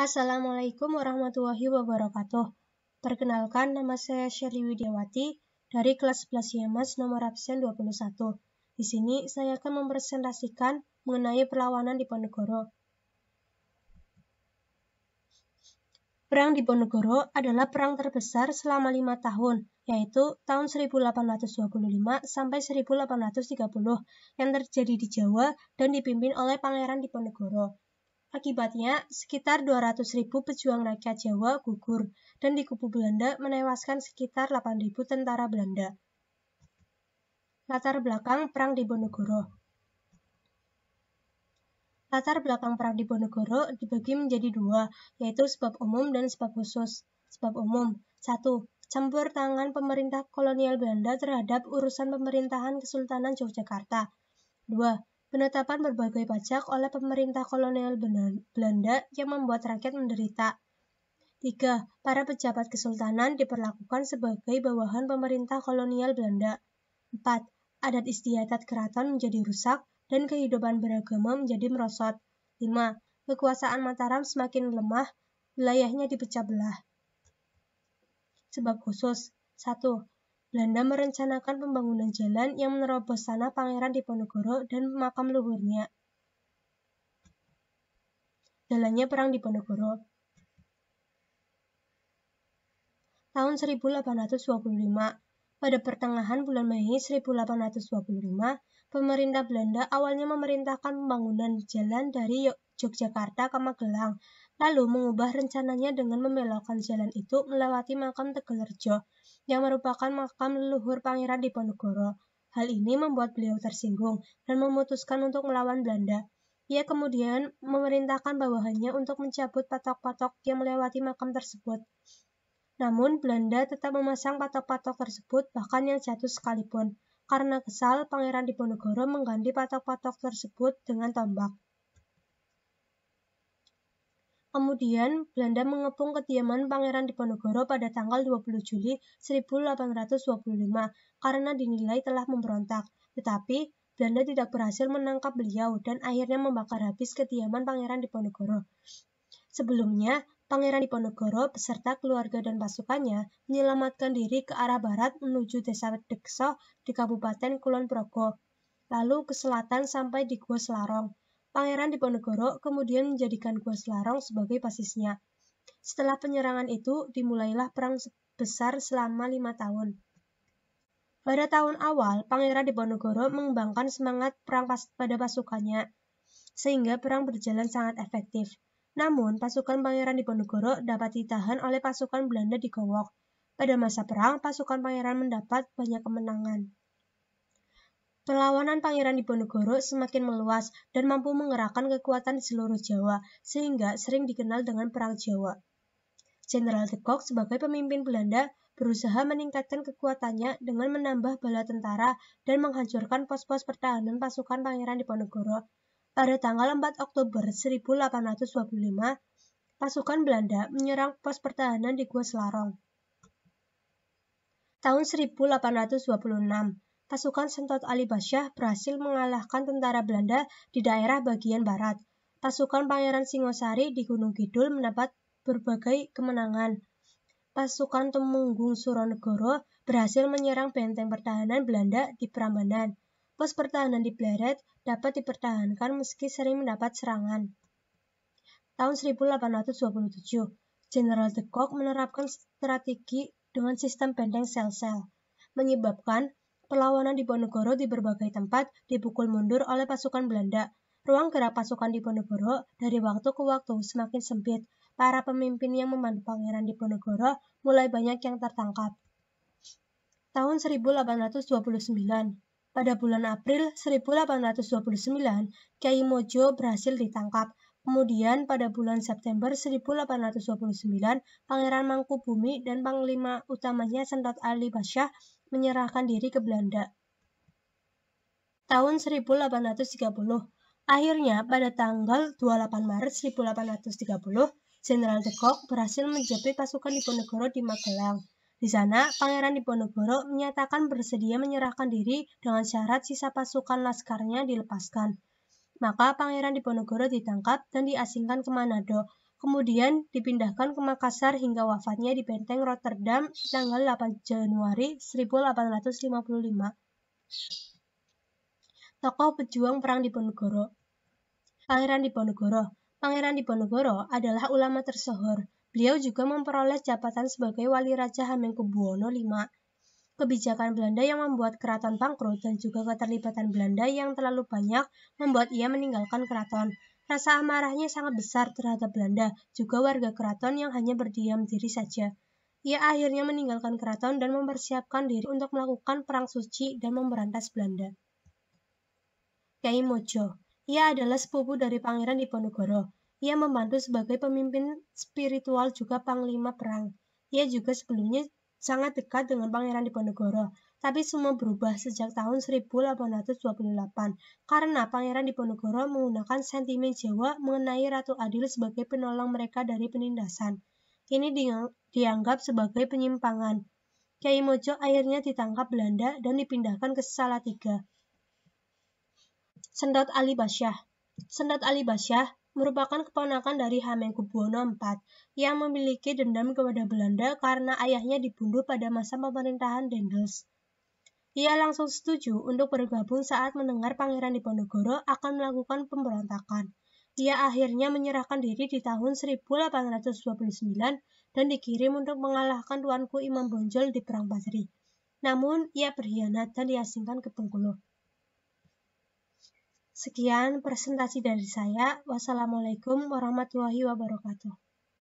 Assalamualaikum warahmatullahi wabarakatuh. Perkenalkan, nama saya Sherly Widiawati dari kelas 11 Yemas nomor absen 21. Di sini saya akan mempresentasikan mengenai perlawanan di Ponegoro. Perang di Ponegoro adalah perang terbesar selama lima tahun, yaitu tahun 1825 sampai 1830 yang terjadi di Jawa dan dipimpin oleh Pangeran Diponegoro. Akibatnya, sekitar 200.000 pejuang rakyat Jawa gugur dan di kubu Belanda menewaskan sekitar 8.000 tentara Belanda. Latar belakang Perang di Diponegoro Latar belakang Perang di Diponegoro dibagi menjadi dua, yaitu sebab umum dan sebab khusus. Sebab umum, satu, campur tangan pemerintah kolonial Belanda terhadap urusan pemerintahan Kesultanan Yogyakarta. 2 penetapan berbagai pajak oleh pemerintah kolonial Belanda yang membuat rakyat menderita. 3. Para pejabat kesultanan diperlakukan sebagai bawahan pemerintah kolonial Belanda. 4. Adat istiadat keraton menjadi rusak dan kehidupan beragama menjadi merosot. 5. Kekuasaan Mataram semakin lemah, wilayahnya dipecah belah. Sebab khusus 1. Belanda merencanakan pembangunan jalan yang menerobos sana Pangeran Diponegoro dan makam luhurnya. Jalannya Perang Diponegoro Tahun 1825 Pada pertengahan bulan Mei 1825, pemerintah Belanda awalnya memerintahkan pembangunan jalan dari Yogyakarta ke Magelang, lalu mengubah rencananya dengan membelokkan jalan itu melewati makam Tegelerjo, yang merupakan makam leluhur Pangeran di Diponegoro. Hal ini membuat beliau tersinggung dan memutuskan untuk melawan Belanda. Ia kemudian memerintahkan bawahannya untuk mencabut patok-patok yang melewati makam tersebut. Namun, Belanda tetap memasang patok-patok tersebut, bahkan yang jatuh sekalipun. Karena kesal, Pangeran Diponegoro mengganti patok-patok tersebut dengan tombak. Kemudian, Belanda mengepung kediaman Pangeran Diponegoro pada tanggal 20 Juli 1825 karena dinilai telah memberontak. Tetapi, Belanda tidak berhasil menangkap beliau dan akhirnya membakar habis kediaman Pangeran Diponegoro. Sebelumnya, Pangeran Diponegoro beserta keluarga dan pasukannya menyelamatkan diri ke arah barat menuju desa Dekso di Kabupaten Kulon Progo, lalu ke selatan sampai di Gua Selarong. Pangeran Diponegoro kemudian menjadikan Gua Selarong sebagai basisnya. Setelah penyerangan itu, dimulailah perang besar selama lima tahun. Pada tahun awal, Pangeran Diponegoro mengembangkan semangat perang pas pada pasukannya, sehingga perang berjalan sangat efektif. Namun, pasukan Pangeran Diponegoro dapat ditahan oleh pasukan Belanda di Gowok. Pada masa perang, pasukan Pangeran mendapat banyak kemenangan. Perlawanan Pangeran Diponegoro semakin meluas dan mampu mengerahkan kekuatan di seluruh Jawa, sehingga sering dikenal dengan Perang Jawa. Jenderal de Kock sebagai pemimpin Belanda berusaha meningkatkan kekuatannya dengan menambah bala tentara dan menghancurkan pos-pos pertahanan pasukan Pangeran Diponegoro. Pada tanggal 4 Oktober 1825, pasukan Belanda menyerang pos pertahanan di Gua Selarong. Tahun 1826, pasukan Sentot Ali Basyah berhasil mengalahkan tentara Belanda di daerah bagian barat. Pasukan Pangeran Singosari di Gunung Kidul mendapat berbagai kemenangan. Pasukan Temunggung Suronegoro berhasil menyerang benteng pertahanan Belanda di Prambanan. Pos pertahanan di Bleret dapat dipertahankan meski sering mendapat serangan. Tahun 1827, General de Kock menerapkan strategi dengan sistem benteng sel-sel, menyebabkan perlawanan Diponegoro di berbagai tempat dipukul mundur oleh pasukan Belanda. Ruang gerak pasukan Diponegoro dari waktu ke waktu semakin sempit. Para pemimpin yang memandu Pangeran Diponegoro mulai banyak yang tertangkap. Tahun 1829 Pada bulan April 1829, Kiai Mojo berhasil ditangkap. Kemudian pada bulan September 1829, Pangeran Mangkubumi dan Panglima utamanya Sentot Ali Basyah menyerahkan diri ke Belanda. Tahun 1830, Akhirnya, pada tanggal 28 Maret 1830, Jenderal de Kock berhasil menjepit pasukan Diponegoro di Magelang. Di sana, Pangeran Diponegoro menyatakan bersedia menyerahkan diri dengan syarat sisa pasukan laskarnya dilepaskan. Maka Pangeran Diponegoro ditangkap dan diasingkan ke Manado kemudian dipindahkan ke Makassar hingga wafatnya di Benteng Rotterdam tanggal 8 Januari 1855. Tokoh pejuang Perang Diponegoro Pangeran Diponegoro Pangeran Diponegoro adalah ulama tersohor. Beliau juga memperoleh jabatan sebagai Wali Raja Hamengkubuwono V kebijakan Belanda yang membuat keraton bangkrut dan juga keterlibatan Belanda yang terlalu banyak membuat ia meninggalkan keraton. Rasa amarahnya sangat besar terhadap Belanda, juga warga keraton yang hanya berdiam diri saja. Ia akhirnya meninggalkan keraton dan mempersiapkan diri untuk melakukan perang suci dan memberantas Belanda. Kyai Mojo Ia adalah sepupu dari Pangeran Diponegoro. Ia membantu sebagai pemimpin spiritual juga panglima perang. Ia juga sebelumnya sangat dekat dengan Pangeran Diponegoro tapi semua berubah sejak tahun 1828 karena Pangeran Diponegoro menggunakan sentimen Jawa mengenai Ratu Adil sebagai penolong mereka dari penindasan. Ini dianggap sebagai penyimpangan. Kiai Mojo akhirnya ditangkap Belanda dan dipindahkan ke Salatiga. Sendot Ali Basyah Sendot Ali Basyah merupakan keponakan dari Hamengkubuwono IV yang memiliki dendam kepada Belanda karena ayahnya dibunuh pada masa pemerintahan Dendels. Ia langsung setuju untuk bergabung saat mendengar Pangeran Diponegoro akan melakukan pemberontakan. Ia akhirnya menyerahkan diri di tahun 1829 dan dikirim untuk mengalahkan tuanku Imam Bonjol di Perang Basri. Namun, ia berkhianat dan diasingkan ke Bengkulu. Sekian presentasi dari saya. Wassalamualaikum warahmatullahi wabarakatuh.